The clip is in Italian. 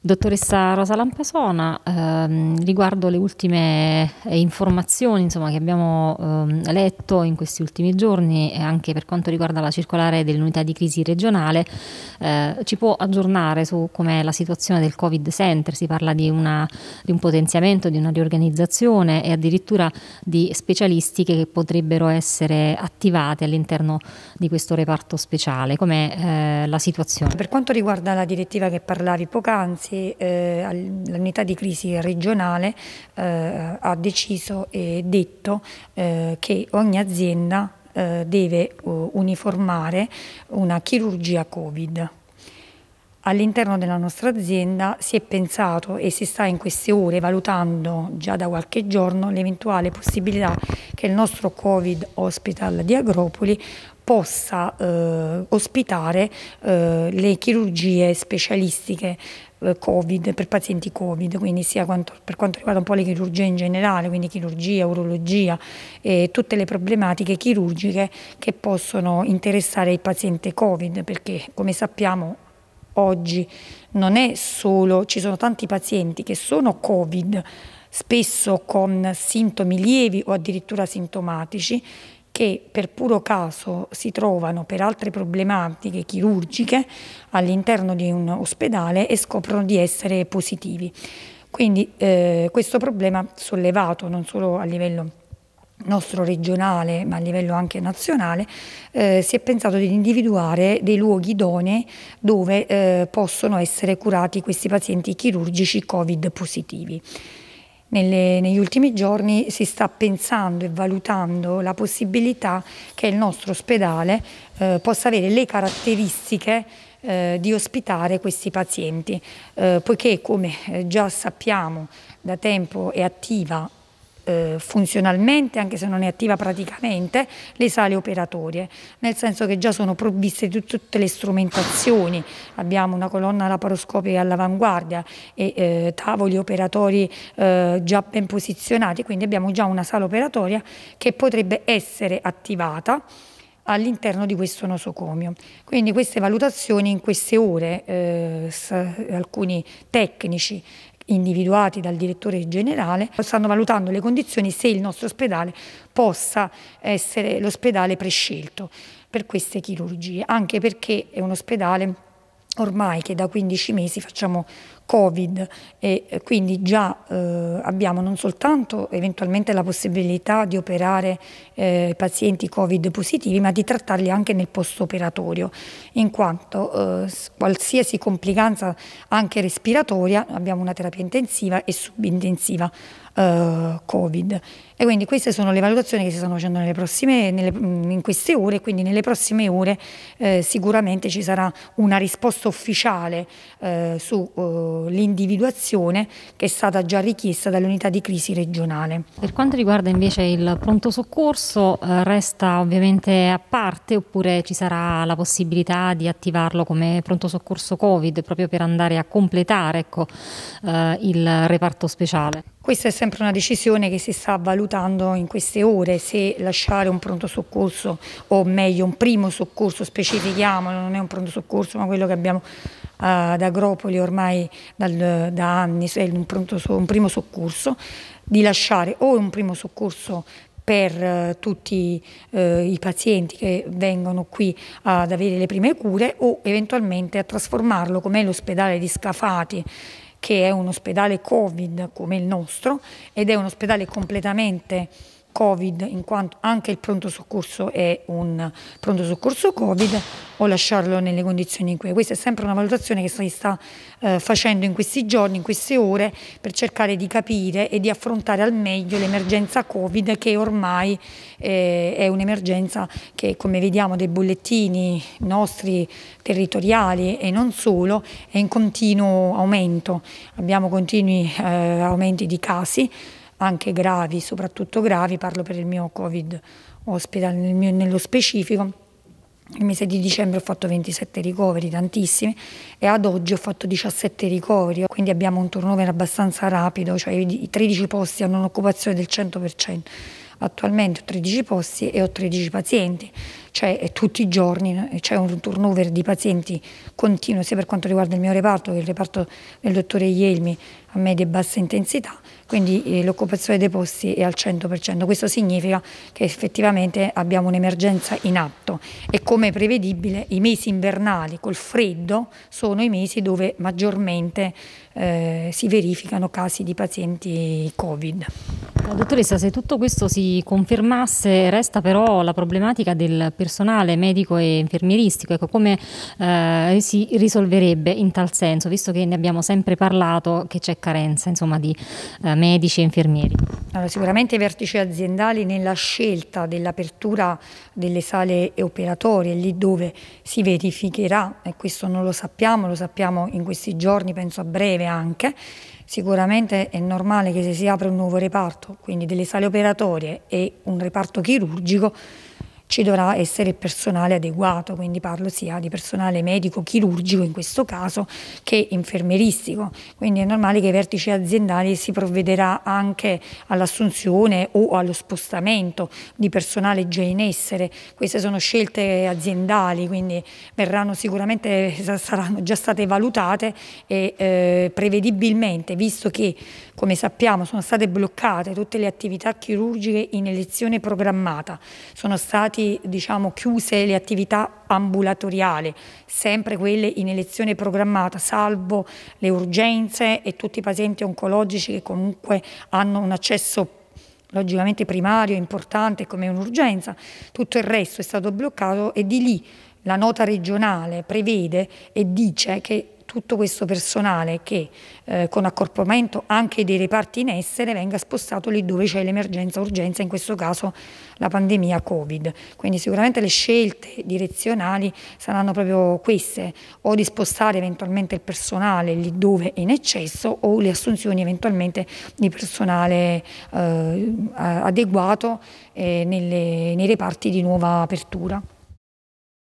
Dottoressa Rosa Lampasona, ehm, riguardo le ultime eh, informazioni insomma, che abbiamo ehm, letto in questi ultimi giorni e anche per quanto riguarda la circolare dell'unità di crisi regionale, eh, ci può aggiornare su com'è la situazione del Covid Center? Si parla di, una, di, un potenziamento, di una riorganizzazione e addirittura di specialistiche che potrebbero essere attivate all'interno di questo reparto speciale. Com'è eh, la situazione? Per quanto riguarda la direttiva che parlavi poc'anzi, grazie eh, all'unità di crisi regionale eh, ha deciso e detto eh, che ogni azienda eh, deve uniformare una chirurgia Covid. All'interno della nostra azienda si è pensato e si sta in queste ore valutando già da qualche giorno l'eventuale possibilità che il nostro Covid Hospital di Agropoli possa eh, ospitare eh, le chirurgie specialistiche eh, Covid, per pazienti Covid, quindi sia quanto, per quanto riguarda un po' le chirurgie in generale, quindi chirurgia, urologia e tutte le problematiche chirurgiche che possono interessare il paziente Covid, perché come sappiamo oggi non è solo, ci sono tanti pazienti che sono Covid, spesso con sintomi lievi o addirittura sintomatici, che per puro caso si trovano per altre problematiche chirurgiche all'interno di un ospedale e scoprono di essere positivi. Quindi eh, questo problema sollevato non solo a livello nostro regionale ma a livello anche nazionale eh, si è pensato di individuare dei luoghi idonei dove eh, possono essere curati questi pazienti chirurgici covid positivi. Nelle, negli ultimi giorni si sta pensando e valutando la possibilità che il nostro ospedale eh, possa avere le caratteristiche eh, di ospitare questi pazienti, eh, poiché come eh, già sappiamo da tempo è attiva eh, funzionalmente, anche se non è attiva praticamente, le sale operatorie, nel senso che già sono provviste di tutte le strumentazioni, abbiamo una colonna laparoscopica all'avanguardia e eh, tavoli operatori eh, già ben posizionati, quindi abbiamo già una sala operatoria che potrebbe essere attivata all'interno di questo nosocomio. Quindi queste valutazioni in queste ore eh, alcuni tecnici individuati dal direttore generale, stanno valutando le condizioni se il nostro ospedale possa essere l'ospedale prescelto per queste chirurgie, anche perché è un ospedale ormai che da 15 mesi facciamo Covid e eh, quindi già eh, abbiamo non soltanto eventualmente la possibilità di operare eh, pazienti Covid positivi, ma di trattarli anche nel post-operatorio, in quanto eh, qualsiasi complicanza anche respiratoria, abbiamo una terapia intensiva e subintensiva eh, Covid. E quindi queste sono le valutazioni che si stanno facendo nelle prossime, nelle, mm, in queste ore, quindi nelle prossime ore eh, sicuramente ci sarà una risposta ufficiale su l'individuazione che è stata già richiesta dall'unità di crisi regionale. Per quanto riguarda invece il pronto soccorso, eh, resta ovviamente a parte oppure ci sarà la possibilità di attivarlo come pronto soccorso Covid proprio per andare a completare ecco, eh, il reparto speciale? Questa è sempre una decisione che si sta valutando in queste ore, se lasciare un pronto soccorso o meglio un primo soccorso, specifichiamolo, non è un pronto soccorso ma quello che abbiamo eh, ad Agropoli ormai dal, da anni, è un, pronto, un primo soccorso, di lasciare o un primo soccorso per eh, tutti eh, i pazienti che vengono qui ad avere le prime cure o eventualmente a trasformarlo come l'ospedale di Scafati che è un ospedale Covid come il nostro ed è un ospedale completamente Covid, in quanto anche il pronto soccorso è un pronto soccorso Covid, o lasciarlo nelle condizioni in cui. Questa è sempre una valutazione che si sta eh, facendo in questi giorni, in queste ore, per cercare di capire e di affrontare al meglio l'emergenza Covid, che ormai eh, è un'emergenza che, come vediamo dei bollettini nostri territoriali e non solo, è in continuo aumento. Abbiamo continui eh, aumenti di casi anche gravi, soprattutto gravi, parlo per il mio Covid hospital nel mio, nello specifico, il mese di dicembre ho fatto 27 ricoveri, tantissimi, e ad oggi ho fatto 17 ricoveri, quindi abbiamo un turnover abbastanza rapido, cioè i 13 posti hanno un'occupazione del 100% attualmente ho 13 posti e ho 13 pazienti, cioè tutti i giorni c'è un turnover di pazienti continuo sia per quanto riguarda il mio reparto che il reparto del dottore Ielmi a media e bassa intensità, quindi eh, l'occupazione dei posti è al 100%. Questo significa che effettivamente abbiamo un'emergenza in atto e come prevedibile i mesi invernali col freddo sono i mesi dove maggiormente eh, si verificano casi di pazienti Covid. Eh, dottoressa, se tutto questo si confermasse, resta però la problematica del personale medico e infermieristico. Ecco, come eh, si risolverebbe in tal senso, visto che ne abbiamo sempre parlato che c'è carenza insomma, di eh, medici e infermieri? Allora, sicuramente i vertici aziendali nella scelta dell'apertura delle sale operatorie, lì dove si verificherà, e questo non lo sappiamo, lo sappiamo in questi giorni, penso a breve anche, Sicuramente è normale che se si apre un nuovo reparto, quindi delle sale operatorie e un reparto chirurgico, ci dovrà essere personale adeguato, quindi parlo sia di personale medico chirurgico in questo caso che infermeristico. quindi è normale che i vertici aziendali si provvederà anche all'assunzione o allo spostamento di personale già in essere, queste sono scelte aziendali, quindi verranno sicuramente, saranno già state valutate e eh, prevedibilmente, visto che come sappiamo sono state bloccate tutte le attività chirurgiche in elezione programmata, sono stati stati diciamo, chiuse le attività ambulatoriali, sempre quelle in elezione programmata, salvo le urgenze e tutti i pazienti oncologici che comunque hanno un accesso logicamente primario, importante come un'urgenza, tutto il resto è stato bloccato e di lì la nota regionale prevede e dice che tutto questo personale che eh, con accorpamento anche dei reparti in essere venga spostato lì dove c'è l'emergenza urgenza, in questo caso la pandemia Covid. Quindi sicuramente le scelte direzionali saranno proprio queste, o di spostare eventualmente il personale lì dove è in eccesso o le assunzioni eventualmente di personale eh, adeguato eh, nelle, nei reparti di nuova apertura.